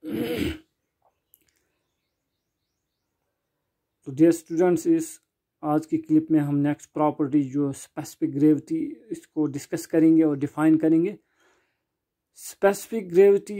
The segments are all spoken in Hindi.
तो डियर स्टूडेंट्स इस आज की क्लिप में हम नेक्स्ट प्रॉपर्टी जो स्पेसिफिक ग्रेविटी इसको डिस्कस करेंगे और डिफाइन करेंगे स्पेसिफिक ग्रेविटी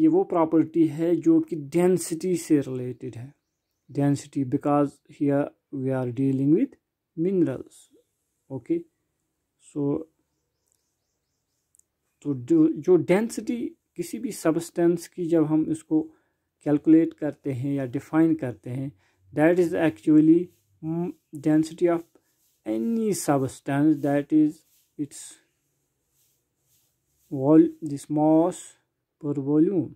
ये वो प्रॉपर्टी है जो कि डेंसिटी से रिलेटेड है density because here we are dealing with minerals okay so तो जो डेंसिटी किसी भी सब्सटेंस की जब हम इसको कैलकुलेट करते हैं या डिफाइन करते हैं that is actually density of any substance that is its wall this mass per volume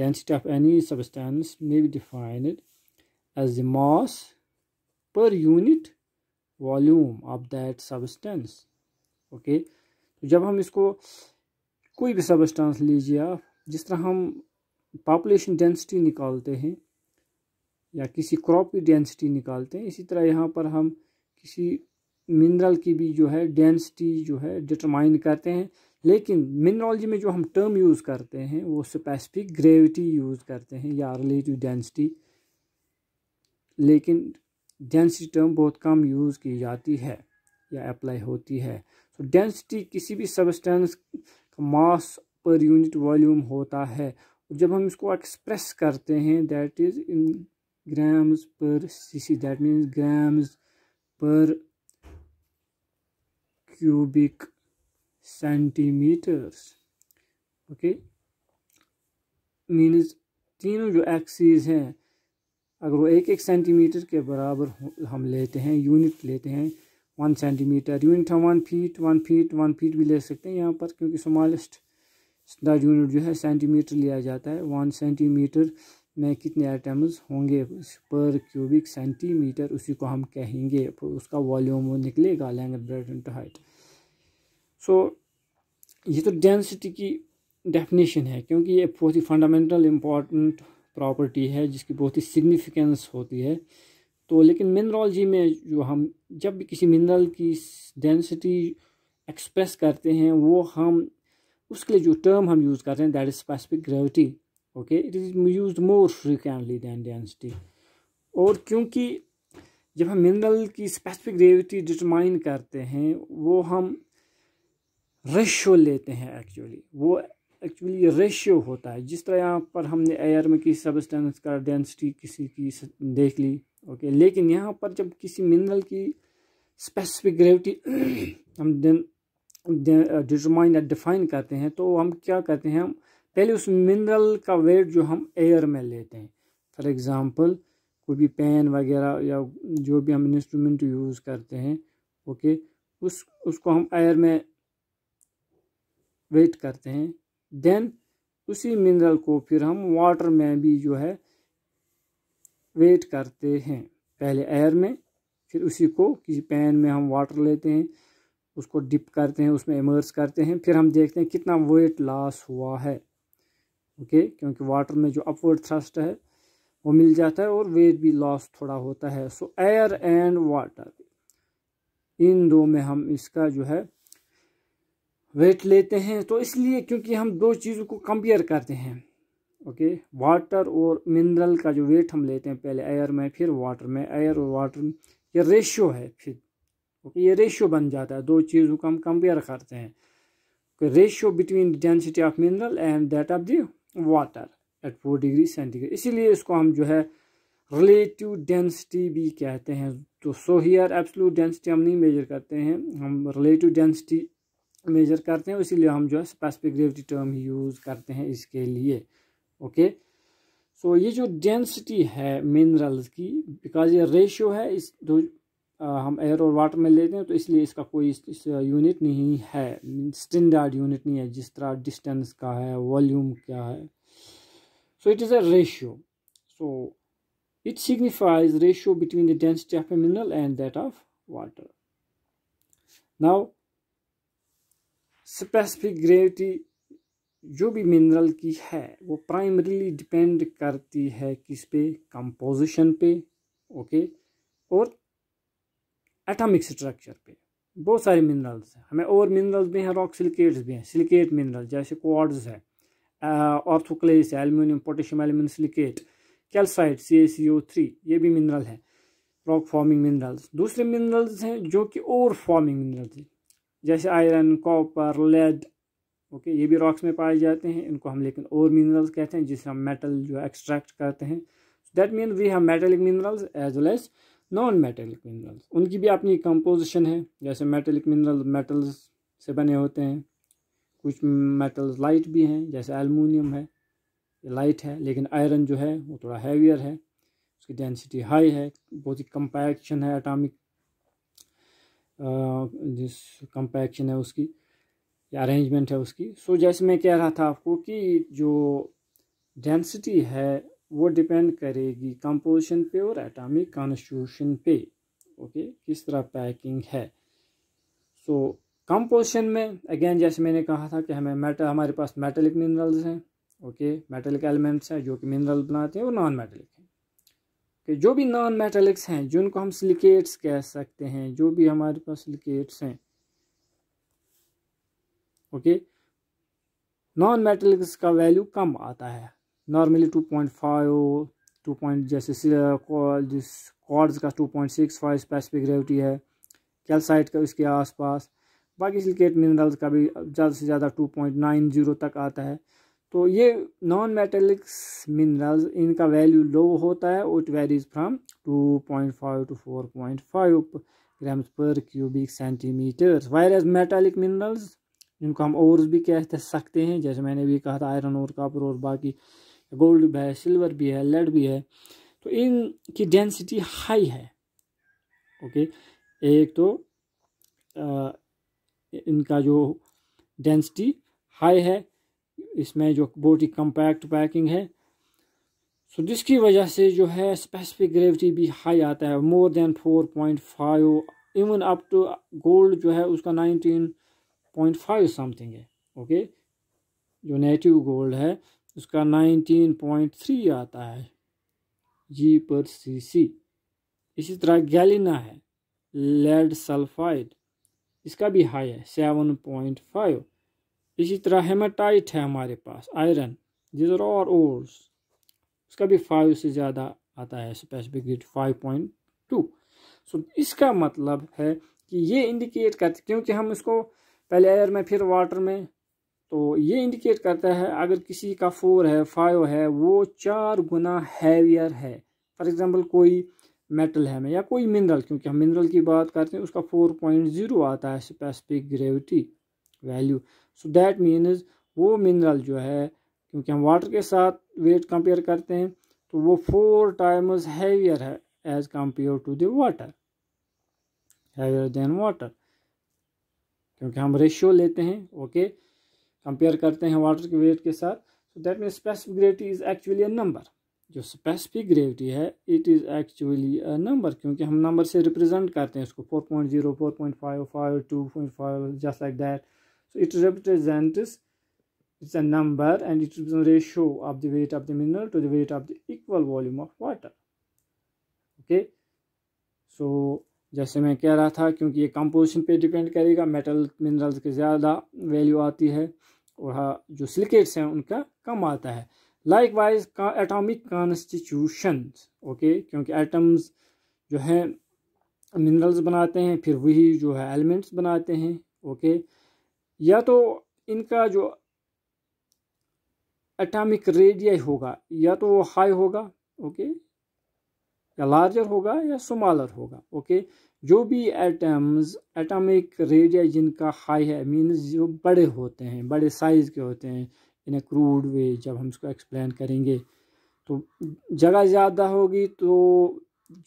density of any substance may be defined as the mass per unit volume of that substance okay तो जब हम इसको कोई भी सबस्टांस लीजिए आप जिस तरह हम पॉपुलेशन डेंसिटी निकालते हैं या किसी क्रॉप की डेंसिटी निकालते हैं इसी तरह यहाँ पर हम किसी मिनरल की भी जो है डेंसिटी जो है डिटरमाइन करते हैं लेकिन मिनरोलॉजी में जो हम टर्म यूज़ करते हैं वो स्पेसिफिक ग्रेविटी यूज़ करते हैं या रिलेटिव डेंसिटी लेकिन डेंसिटी टर्म बहुत कम यूज़ की जाती है या अप्लाई होती है तो डेंसिटी किसी भी सबस्टेंस मास पर यूनिट वॉल्यूम होता है जब हम इसको एक्सप्रेस करते हैं that is in grams per CC that means grams पर क्यूबिक सेंटीमीटर्स ओके मीन्स तीनों जो एक्सीज हैं अगर वो एक एक सेंटीमीटर के बराबर हम लेते हैं यूनिट लेते हैं वन सेंटीमीटर यूनिट हम one feet one feet one feet भी ले सकते हैं यहाँ पर क्योंकि स्मॉलेस्ट स्टैंडर्ड यूनिट जो है सेंटीमीटर लिया जाता है वन सेंटीमीटर में कितने आइटम्स होंगे पर क्यूबिक सेंटीमीटर उसी को हम कहेंगे उसका वॉल्यूम वो निकलेगा length breadth and height so ये तो डेंसिटी की डेफिनेशन है क्योंकि ये बहुत ही फंडामेंटल इम्पॉर्टेंट प्रॉपर्टी है जिसकी बहुत ही सिग्निफिकेंस होती है तो लेकिन मिनरोलॉजी में जो हम जब भी किसी मिनरल की डेंसिटी एक्सप्रेस करते हैं वो हम उसके लिए जो टर्म हम यूज़ करते हैं that is specific gravity okay it is use more frequently than density और क्योंकि जब हम मिनरल की स्पेसिफिक ग्रेविटी डिटरमाइन करते हैं वो हम रेशियो लेते हैं एक्चुअली वो एक्चुअली रेशियो होता है जिस तरह यहाँ पर हमने एयर में किसी सबस्टेंस का डेंसिटी किसी की देख ली ओके लेकिन यहाँ पर जब किसी मिनरल की स्पेसिफिक ग्रेविटी हम डिटरमाइन या डिफाइन करते हैं तो हम क्या करते हैं हम पहले उस मिनरल का वेट जो हम एयर में लेते हैं फॉर एग्ज़ाम्पल कोई भी पेन वगैरह या जो भी हम इंस्ट्रूमेंट यूज़ करते हैं ओके उस उसको हम एयर में वेट करते हैं देन उसी मिनरल को फिर हम वाटर में भी जो है वेट करते हैं पहले एयर में फिर उसी को किसी पैन में हम वाटर लेते हैं उसको डिप करते हैं उसमें इमर्स करते हैं फिर हम देखते हैं कितना वेट लॉस हुआ है ओके क्योंकि वाटर में जो अपवर्ड थ्रस्ट है वो मिल जाता है और वेट भी लॉस थोड़ा होता है सो एयर एंड वाटर इन दो में हम इसका जो है वेट लेते हैं तो इसलिए क्योंकि हम दो चीज़ों को कंपेयर करते हैं ओके वाटर और मिनरल का जो वेट हम लेते हैं पहले एयर में फिर वाटर में एयर और वाटर ये रेशियो है फिर ओके ये रेशियो बन जाता है दो चीज़ों का हम कंपेयर करते हैं ratio between density of mineral and that of the water at four degree centigrade इसीलिए इसको हम जो है रिलेटिव डेंसिटी भी कहते हैं तो सो हियर एब्सोल्यूट डेंसिटी हम नहीं मेजर करते हैं हम रिलेटिव डेंसिटी मेजर करते हैं इसीलिए हम जो है स्पेसिफिक ग्रेविटी टर्म ही यूज़ करते हैं इसके लिए ओके सो ये जो डेंसिटी है मिनरल्स की बिकॉज ये रेशियो है इस दो आ, हम एयर और वाटर में लेते हैं तो इसलिए इसका कोई इस, इस यूनिट नहीं है स्टैंडर्ड यूनिट नहीं है जिस तरह डिस्टेंस का है वॉल्यूम क्या है so it is a ratio so it signifies ratio between the density of a mineral and that of water now specific gravity जो भी मिनरल की है वो प्राइमरीली डिपेंड करती है किस पे कंपोजिशन पे ओके और एटॉमिक स्ट्रक्चर पे बहुत सारे मिनरल्स हैं हमें और मिनरल्स भी हैं रॉक सिलिकेट्स भी हैं सिलिकेट मिनरल जैसे क्वार्ड्स है ऑर्थोक्लेस है aluminium potassium aluminium silicate calcite C three ये भी मिनरल है रॉक फॉर्मिंग मिनरल्स दूसरे मिनरल्स हैं जो कि और फॉर्मिंग मिनरल्स हैं जैसे आयरन कॉपर लेड ओके ये भी रॉक्स में पाए जाते हैं इनको हम लेकिन और मिनरल्स कहते हैं जिससे हम मेटल जो एक्सट्रैक्ट करते हैं that mean we have metallic minerals as well as non metallic minerals उनकी भी अपनी कंपोजिशन है जैसे मेटेलिक मिनरल मेटल्स से बने होते हैं कुछ मेटल्स लाइट भी हैं जैसे एलमिनियम है ये लाइट है लेकिन आयरन जो है वो थोड़ा हैवियर है उसकी डेंसिटी हाई है बहुत ही कंपैक्शन है एटॉमिक जिस कंपैक्शन है उसकी या अरेंजमेंट है उसकी सो so, जैसे मैं कह रहा था आपको कि जो डेंसिटी है वो डिपेंड करेगी कंपोजिशन पे और एटॉमिक कॉन्स्टिट्यूशन पे ओके okay? किस तरह पैकिंग है सो so, कंपोजिशन में अगेन जैसे मैंने कहा था कि हमें मेटल हमारे पास मेटेलिक मिनरल्स हैं ओके मेटेलिक एलिमेंट्स हैं जो कि मिनरल बनाते हैं और नॉन मेटेलिक हैं कि जो भी नॉन मेटेलिक्स हैं जिनको हम सिलिकेट्स कह सकते हैं जो भी हमारे पास सिलिकेट्स हैं ओके नॉन मेटलिक्स का वैल्यू कम आता है normally two point five to point जैसे जिस कॉर्ड्स का two point six five specific gravity है कैलसाइट का इसके आसपास बाकी सिलकेट मिनरल्स का भी ज़्यादा से ज़्यादा टू पॉइंट नाइन जीरो तक आता है तो ये नॉन मेटेलिक्स मिनरल्स इनका वैल्यू लो होता है it varies from two point five to four point five grams पर cubic centimetre whereas metallic minerals जिनको हम और भी कह सकते हैं जैसे मैंने भी कहा था आयरन और कापर और बाकी गोल्ड भी है सिल्वर भी है लेड भी है तो इनकी डेंसिटी हाई है ओके एक तो आ, इनका जो डेंसिटी हाई है इसमें जो बहुत ही कम्पैक्ट पैकिंग है सो जिसकी वजह से जो है स्पेसिफिक ग्रेविटी भी हाई आता है more than four point five even up to gold जो है उसका नाइनटीन पॉइंट फाइव समथिंग है ओके जो नेटिव गोल्ड है उसका नाइनटीन पॉइंट थ्री आता है जी पर सी सी इसी तरह गैलिना है लेड सल्फाइड इसका भी हाई है सेवन पॉइंट फाइव इसी तरह हेमाटाइट है हमारे पास आयरन जिस और ओर्स उसका भी फाइव से ज़्यादा आता है specific rate five point two so इसका मतलब है कि ये इंडिकेट करते क्योंकि हम इसको पहले एयर में फिर वाटर में तो ये इंडिकेट करता है अगर किसी का फोर है फाइव है वो चार गुना हैवियर है फॉर एग्ज़ाम्पल कोई मेटल है में या कोई मिनरल क्योंकि हम मिनरल की बात करते हैं उसका फोर पॉइंट ज़ीरो आता है specific gravity value so that means वो मिनरल जो है क्योंकि हम वाटर के साथ वेट कंपेयर करते हैं तो वो फोर टाइम्स हैवियर है as compare to the water heavier than water क्योंकि हम रेशियो लेते हैं ओके कंपेयर करते हैं वाटर के वेट के साथ so that mean specific gravity is actually a number जो स्पेसिफिक ग्रेविटी है it is actually a number क्योंकि हम नंबर से रिप्रेजेंट करते हैं उसको four point zero four point five five to point five just like that so it represent it's a number and it is of the weight of the mineral to the weight of the equal volume of water okay so जैसे मैं कह रहा था क्योंकि ये कंपोजिशन पे डिपेंड करेगा मेटल मिनरल्स की ज़्यादा वैल्यू आती है और हाँ, जो सिलिकेट्स हैं उनका कम आता है लाइक वाइज का एटॉमिक कॉन्स्टिट्यूशन ओके क्योंकि एटम्स जो हैं मिनरल्स बनाते हैं फिर वही जो है एलिमेंट्स बनाते हैं ओके या तो इनका जो एटॉमिक रेडियाई होगा या तो वो हाई होगा ओके या लार्जर होगा या स्मॉलर होगा ओके जो भी एटम्स एटॉमिक रेडिया जिनका हाई है मीन्स जो बड़े होते हैं बड़े साइज़ के होते हैं इन ए क्रूड वे जब हम इसको एक्सप्लेन करेंगे तो जगह ज़्यादा होगी तो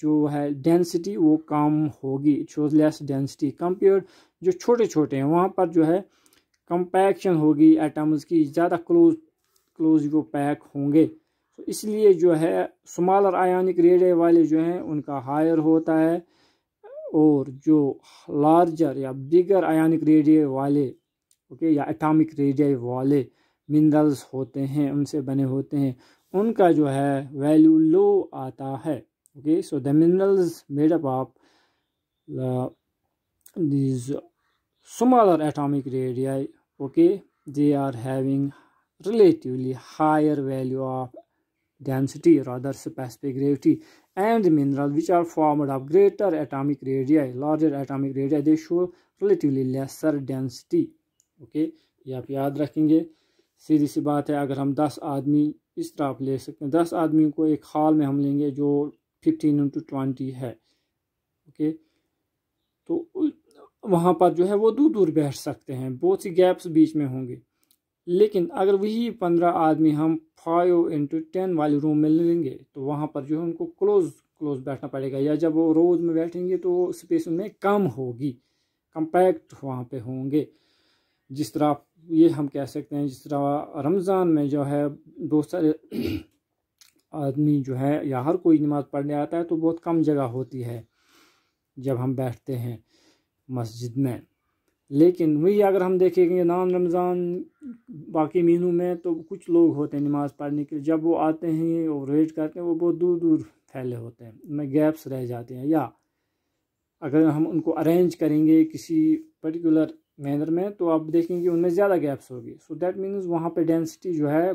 जो है डेंसिटी वो कम होगी शोज लेस डेंसिटी कंपेयर जो छोटे छोटे हैं वहाँ पर जो है कंपैक्शन होगी एटम्स की ज़्यादा क्लोज क्लोज वो पैक होंगे तो इसलिए जो है स्मॉलर आयोनिक रेडे वाले जो हैं उनका हायर होता है और जो लार्जर या बिगर आयोनिक रेडे वाले ओके या एटॉमिक रेडे वाले मिनरल्स होते हैं उनसे बने होते हैं उनका जो है वैल्यू लो आता है okay so the minerals made up of these smaller atomic radii okay they are having relatively higher value of density rather specific gravity and minerals which are formed of greater atomic radii larger atomic radii they show relatively lesser density okay? ये aap yaad rakhenge seedhi si baat hai agar hum 10 aadmi is tarah आप ले सकते हैं दस आदमी को एक हाल में हम लेंगे जो फिफ्टीन इंटू ट्वेंटी है okay? तो वहाँ पर जो है वो दूर दूर बैठ सकते हैं बहुत सी गैप्स बीच में होंगे लेकिन अगर वही पंद्रह आदमी हम फाइव इंटू टेन वाले रूम में लेंगे तो वहाँ पर जो है उनको क्लोज क्लोज बैठना पड़ेगा या जब वो रोज़ में बैठेंगे तो स्पेस उनमें कम होगी कंपैक्ट वहाँ पे होंगे जिस तरह ये हम कह सकते हैं जिस तरह रमज़ान में जो है बहुत सारे आदमी जो है या हर कोई नमाज़ पढ़ने आता है तो बहुत कम जगह होती है जब हम बैठते हैं मस्जिद में लेकिन वही अगर हम देखेंगे नाम रमज़ान बाकी महीनों में तो कुछ लोग होते हैं नमाज़ पढ़ने के लिए जब वो आते हैं और वेट करते हैं वो बहुत दूर दूर फैले होते हैं उनमें गैप्स रह जाते हैं या अगर हम उनको अरेंज करेंगे किसी पर्टिकुलर मैनर में तो आप देखेंगे उनमें ज़्यादा गैप्स होगी सो दैट मीन्स वहाँ पर डेंसिटी जो है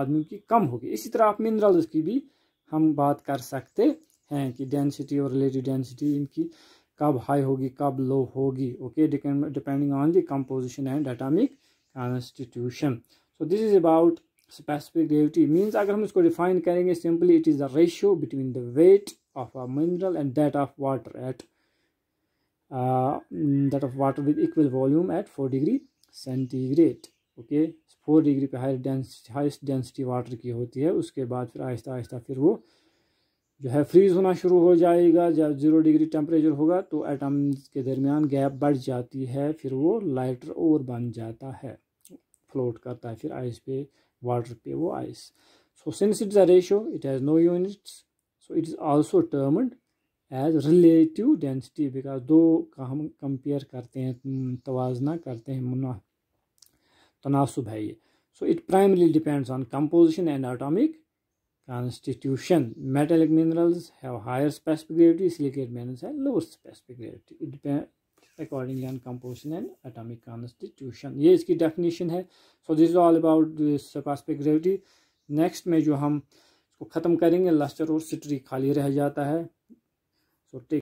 आदमी की कम होगी इसी तरह आप मिनरल्स की भी हम बात कर सकते हैं कि डेंसिटी और रिलेटिव डेंसिटी इनकी कब हाई होगी कब लो होगी okay depending on the composition and atomic constitution so this is about specific gravity means अगर हम इसको डिफाइन करेंगे simply it is the ratio between the weight of a mineral and that of water at that of water with equal volume at four degree centigrade okay four degree पे high density highest density water की होती है उसके बाद फिर आहिस्ता आहिस्ता फिर वो जो है फ्रीज़ होना शुरू हो जाएगा जब ज़ीरो डिग्री टेम्परेचर होगा तो एटम्स के दरमियान गैप बढ़ जाती है फिर वो लाइटर और बन जाता है फ्लोट करता है फिर आइस पे वाटर पे वो ice so since it's a ratio it has no units so it is also termed as relative density because दो का हम कंपेयर करते हैं तोजना करते हैं मुना तनासब है ये so it primary depends on composition and atomic constitution metallic minerals have higher specific gravity silicate minerals है lower specific gravity it according on composition and atomic constitution ये इसकी डेफिनेशन है so this all about specific gravity next में जो हम इसको ख़त्म करेंगे लस्टर और सिटरी खाली रह जाता है सो so,